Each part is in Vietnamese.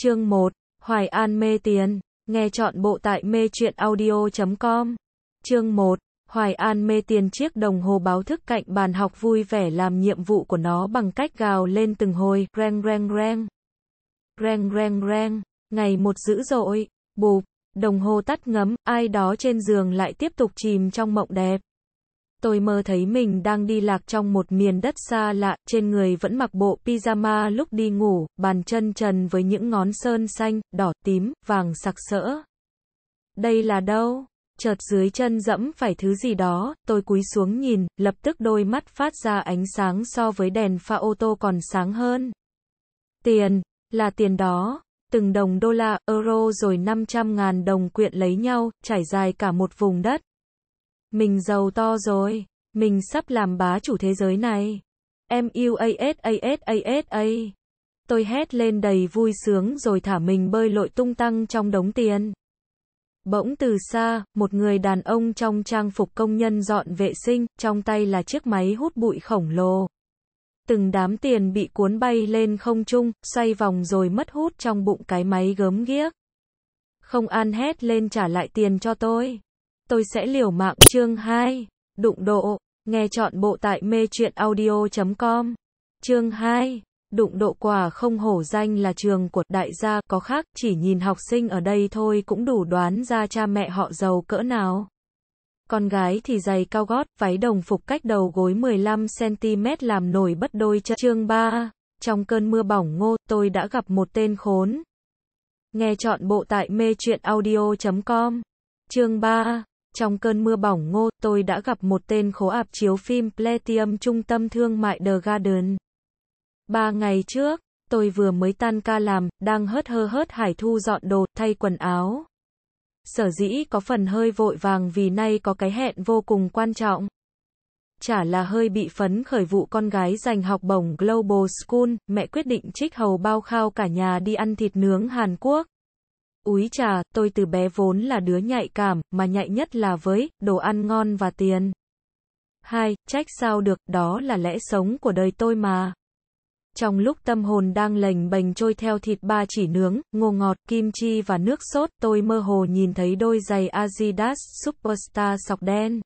Chương 1. Hoài An mê tiền. Nghe chọn bộ tại mê truyện audio.com. Chương 1. Hoài An mê tiền chiếc đồng hồ báo thức cạnh bàn học vui vẻ làm nhiệm vụ của nó bằng cách gào lên từng hồi, reng reng reng. Reng reng reng, ngày một dữ dội, bụp, đồng hồ tắt ngấm, ai đó trên giường lại tiếp tục chìm trong mộng đẹp tôi mơ thấy mình đang đi lạc trong một miền đất xa lạ, trên người vẫn mặc bộ pyjama lúc đi ngủ, bàn chân trần với những ngón sơn xanh, đỏ, tím, vàng sặc sỡ. Đây là đâu? Chợt dưới chân dẫm phải thứ gì đó, tôi cúi xuống nhìn, lập tức đôi mắt phát ra ánh sáng so với đèn pha ô tô còn sáng hơn. Tiền, là tiền đó, từng đồng đô la, euro rồi 500 ngàn đồng quyện lấy nhau, trải dài cả một vùng đất. Mình giàu to rồi, mình sắp làm bá chủ thế giới này. Em yêu a, Tôi hét lên đầy vui sướng rồi thả mình bơi lội tung tăng trong đống tiền. Bỗng từ xa, một người đàn ông trong trang phục công nhân dọn vệ sinh, trong tay là chiếc máy hút bụi khổng lồ. Từng đám tiền bị cuốn bay lên không trung, xoay vòng rồi mất hút trong bụng cái máy gớm ghiếc. Không an hét lên trả lại tiền cho tôi. Tôi sẽ liều mạng chương 2. Đụng độ. Nghe chọn bộ tại mê truyện audio.com. Chương 2. Đụng độ quả không hổ danh là trường của đại gia có khác, chỉ nhìn học sinh ở đây thôi cũng đủ đoán ra cha mẹ họ giàu cỡ nào. Con gái thì giày cao gót, váy đồng phục cách đầu gối 15cm làm nổi bất đôi chân. Chương 3. Trong cơn mưa bỏng ngô, tôi đã gặp một tên khốn. Nghe chọn bộ tại mê truyện audio.com. Chương 3. Trong cơn mưa bỏng ngô, tôi đã gặp một tên khố ạp chiếu phim Platinum trung tâm thương mại The Garden. Ba ngày trước, tôi vừa mới tan ca làm, đang hớt hơ hớt hải thu dọn đồ, thay quần áo. Sở dĩ có phần hơi vội vàng vì nay có cái hẹn vô cùng quan trọng. Chả là hơi bị phấn khởi vụ con gái giành học bổng Global School, mẹ quyết định trích hầu bao khao cả nhà đi ăn thịt nướng Hàn Quốc. Úi trà, tôi từ bé vốn là đứa nhạy cảm, mà nhạy nhất là với đồ ăn ngon và tiền. Hai, trách sao được, đó là lẽ sống của đời tôi mà. Trong lúc tâm hồn đang lềnh bềnh trôi theo thịt ba chỉ nướng, ngô ngọt, kim chi và nước sốt, tôi mơ hồ nhìn thấy đôi giày Adidas Superstar sọc đen.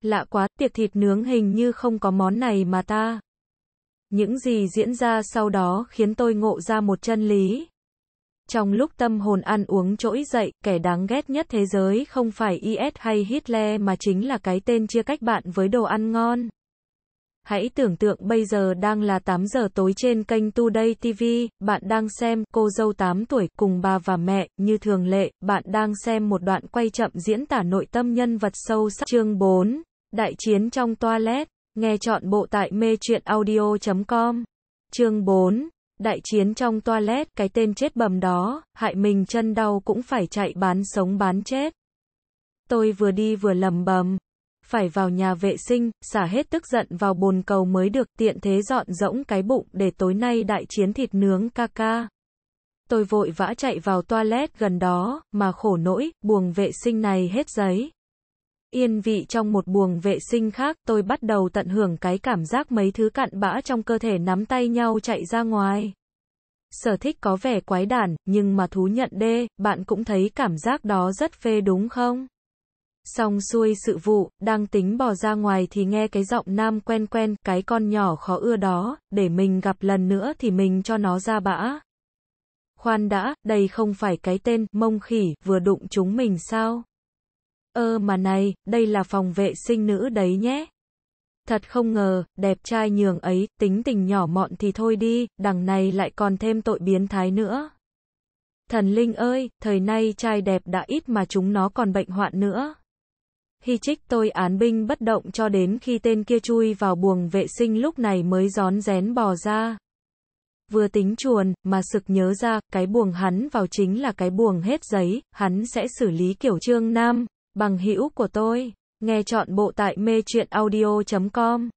Lạ quá, tiệc thịt nướng hình như không có món này mà ta. Những gì diễn ra sau đó khiến tôi ngộ ra một chân lý. Trong lúc tâm hồn ăn uống trỗi dậy, kẻ đáng ghét nhất thế giới không phải IS hay Hitler mà chính là cái tên chia cách bạn với đồ ăn ngon. Hãy tưởng tượng bây giờ đang là 8 giờ tối trên kênh Today TV, bạn đang xem cô dâu 8 tuổi cùng bà và mẹ, như thường lệ, bạn đang xem một đoạn quay chậm diễn tả nội tâm nhân vật sâu sắc. Chương 4. Đại chiến trong toilet. Nghe chọn bộ tại mê truyện audio.com. Chương 4. Đại chiến trong toilet, cái tên chết bầm đó, hại mình chân đau cũng phải chạy bán sống bán chết. Tôi vừa đi vừa lầm bầm. Phải vào nhà vệ sinh, xả hết tức giận vào bồn cầu mới được tiện thế dọn rỗng cái bụng để tối nay đại chiến thịt nướng ca ca. Tôi vội vã chạy vào toilet gần đó, mà khổ nỗi, buồng vệ sinh này hết giấy. Yên vị trong một buồng vệ sinh khác, tôi bắt đầu tận hưởng cái cảm giác mấy thứ cặn bã trong cơ thể nắm tay nhau chạy ra ngoài. Sở thích có vẻ quái đản, nhưng mà thú nhận đê, bạn cũng thấy cảm giác đó rất phê đúng không? Xong xuôi sự vụ, đang tính bỏ ra ngoài thì nghe cái giọng nam quen quen, cái con nhỏ khó ưa đó, để mình gặp lần nữa thì mình cho nó ra bã. Khoan đã, đây không phải cái tên, mông khỉ, vừa đụng chúng mình sao? Ơ mà này, đây là phòng vệ sinh nữ đấy nhé. Thật không ngờ, đẹp trai nhường ấy, tính tình nhỏ mọn thì thôi đi, đằng này lại còn thêm tội biến thái nữa. Thần Linh ơi, thời nay trai đẹp đã ít mà chúng nó còn bệnh hoạn nữa. Hy trích tôi án binh bất động cho đến khi tên kia chui vào buồng vệ sinh lúc này mới gión rén bò ra. Vừa tính chuồn, mà sực nhớ ra, cái buồng hắn vào chính là cái buồng hết giấy, hắn sẽ xử lý kiểu trương nam, bằng hữu của tôi. Nghe chọn bộ tại mê truyện audio.com.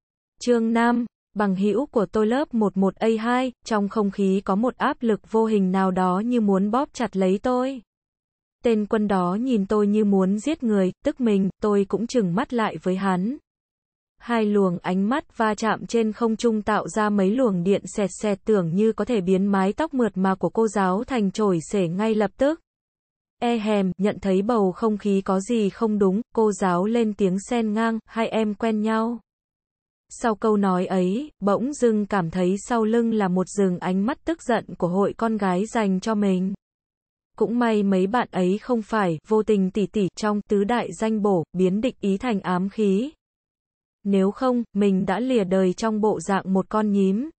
Chương 5, bằng hữu của tôi lớp 11A2, trong không khí có một áp lực vô hình nào đó như muốn bóp chặt lấy tôi. Tên quân đó nhìn tôi như muốn giết người, tức mình, tôi cũng chừng mắt lại với hắn. Hai luồng ánh mắt va chạm trên không trung tạo ra mấy luồng điện xẹt xẹt tưởng như có thể biến mái tóc mượt mà của cô giáo thành trổi xể ngay lập tức e hèm, nhận thấy bầu không khí có gì không đúng, cô giáo lên tiếng sen ngang, hai em quen nhau. Sau câu nói ấy, bỗng dưng cảm thấy sau lưng là một rừng ánh mắt tức giận của hội con gái dành cho mình. Cũng may mấy bạn ấy không phải, vô tình tỉ tỉ, trong tứ đại danh bổ, biến địch ý thành ám khí. Nếu không, mình đã lìa đời trong bộ dạng một con nhím.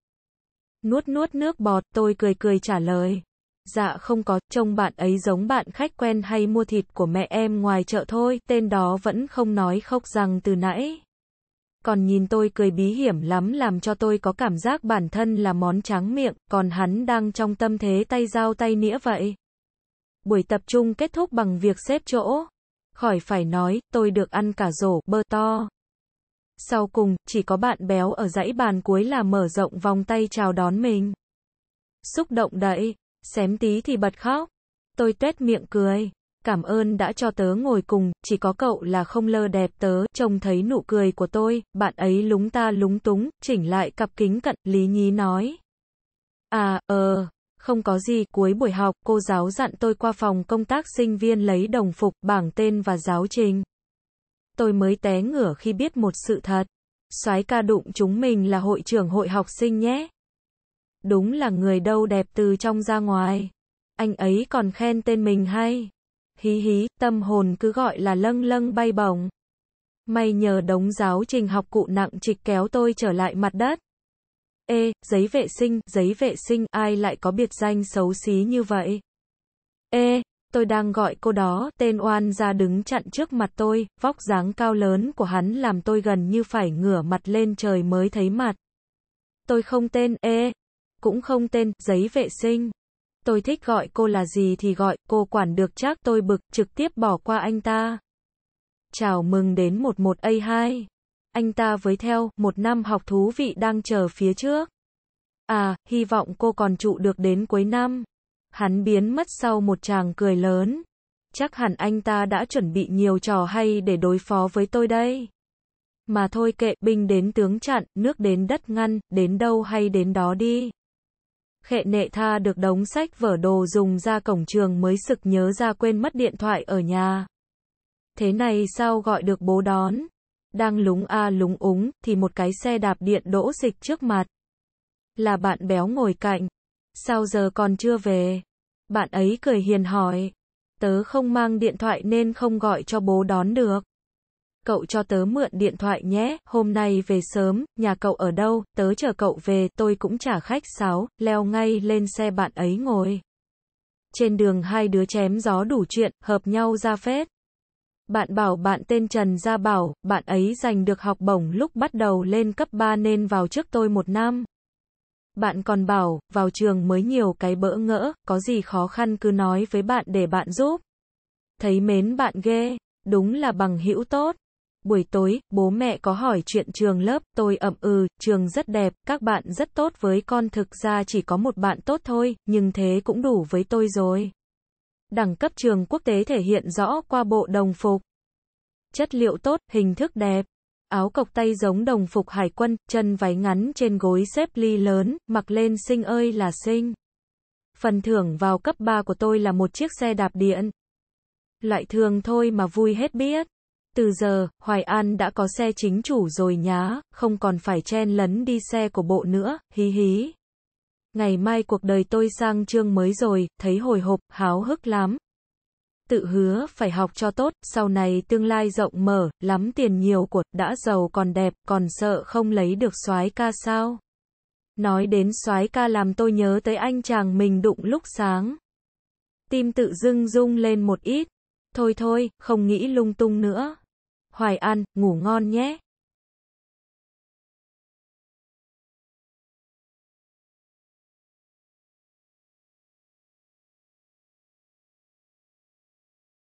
Nuốt nuốt nước bọt, tôi cười cười trả lời. Dạ không có, trông bạn ấy giống bạn khách quen hay mua thịt của mẹ em ngoài chợ thôi, tên đó vẫn không nói khóc rằng từ nãy. Còn nhìn tôi cười bí hiểm lắm làm cho tôi có cảm giác bản thân là món tráng miệng, còn hắn đang trong tâm thế tay dao tay nĩa vậy. Buổi tập trung kết thúc bằng việc xếp chỗ. Khỏi phải nói, tôi được ăn cả rổ, bơ to. Sau cùng, chỉ có bạn béo ở dãy bàn cuối là mở rộng vòng tay chào đón mình. Xúc động đấy, Xém tí thì bật khóc. Tôi tuét miệng cười. Cảm ơn đã cho tớ ngồi cùng, chỉ có cậu là không lơ đẹp tớ, trông thấy nụ cười của tôi, bạn ấy lúng ta lúng túng, chỉnh lại cặp kính cận, lý nhí nói. À, ờ, không có gì, cuối buổi học, cô giáo dặn tôi qua phòng công tác sinh viên lấy đồng phục, bảng tên và giáo trình. Tôi mới té ngửa khi biết một sự thật. soái ca đụng chúng mình là hội trưởng hội học sinh nhé. Đúng là người đâu đẹp từ trong ra ngoài. Anh ấy còn khen tên mình hay. Hí hí, tâm hồn cứ gọi là lâng lâng bay bổng. May nhờ đống giáo trình học cụ nặng trịch kéo tôi trở lại mặt đất. Ê, giấy vệ sinh, giấy vệ sinh, ai lại có biệt danh xấu xí như vậy? Ê, tôi đang gọi cô đó, tên oan ra đứng chặn trước mặt tôi, vóc dáng cao lớn của hắn làm tôi gần như phải ngửa mặt lên trời mới thấy mặt. Tôi không tên, ê, cũng không tên, giấy vệ sinh. Tôi thích gọi cô là gì thì gọi, cô quản được chắc tôi bực, trực tiếp bỏ qua anh ta. Chào mừng đến 11A2. Anh ta với theo, một năm học thú vị đang chờ phía trước. À, hy vọng cô còn trụ được đến cuối năm. Hắn biến mất sau một chàng cười lớn. Chắc hẳn anh ta đã chuẩn bị nhiều trò hay để đối phó với tôi đây. Mà thôi kệ, binh đến tướng chặn, nước đến đất ngăn, đến đâu hay đến đó đi. Khệ nệ tha được đống sách vở đồ dùng ra cổng trường mới sực nhớ ra quên mất điện thoại ở nhà. Thế này sao gọi được bố đón? Đang lúng a à lúng úng thì một cái xe đạp điện đỗ dịch trước mặt. Là bạn béo ngồi cạnh. Sao giờ còn chưa về? Bạn ấy cười hiền hỏi. Tớ không mang điện thoại nên không gọi cho bố đón được cậu cho tớ mượn điện thoại nhé, hôm nay về sớm, nhà cậu ở đâu, tớ chờ cậu về, tôi cũng trả khách sáo, leo ngay lên xe bạn ấy ngồi. Trên đường hai đứa chém gió đủ chuyện, hợp nhau ra phết. Bạn bảo bạn tên Trần Gia Bảo, bạn ấy giành được học bổng lúc bắt đầu lên cấp 3 nên vào trước tôi một năm. Bạn còn bảo, vào trường mới nhiều cái bỡ ngỡ, có gì khó khăn cứ nói với bạn để bạn giúp. Thấy mến bạn ghê, đúng là bằng hữu tốt. Buổi tối, bố mẹ có hỏi chuyện trường lớp, tôi ậm ừ, trường rất đẹp, các bạn rất tốt với con thực ra chỉ có một bạn tốt thôi, nhưng thế cũng đủ với tôi rồi. Đẳng cấp trường quốc tế thể hiện rõ qua bộ đồng phục. Chất liệu tốt, hình thức đẹp. Áo cộc tay giống đồng phục hải quân, chân váy ngắn trên gối xếp ly lớn, mặc lên xinh ơi là xinh. Phần thưởng vào cấp 3 của tôi là một chiếc xe đạp điện. Loại thường thôi mà vui hết biết. Từ giờ, Hoài An đã có xe chính chủ rồi nhá, không còn phải chen lấn đi xe của bộ nữa, hí hí. Ngày mai cuộc đời tôi sang chương mới rồi, thấy hồi hộp, háo hức lắm. Tự hứa phải học cho tốt, sau này tương lai rộng mở, lắm tiền nhiều của, đã giàu còn đẹp, còn sợ không lấy được soái ca sao. Nói đến soái ca làm tôi nhớ tới anh chàng mình đụng lúc sáng. Tim tự dưng rung lên một ít. Thôi thôi, không nghĩ lung tung nữa. Hoài An, ngủ ngon nhé.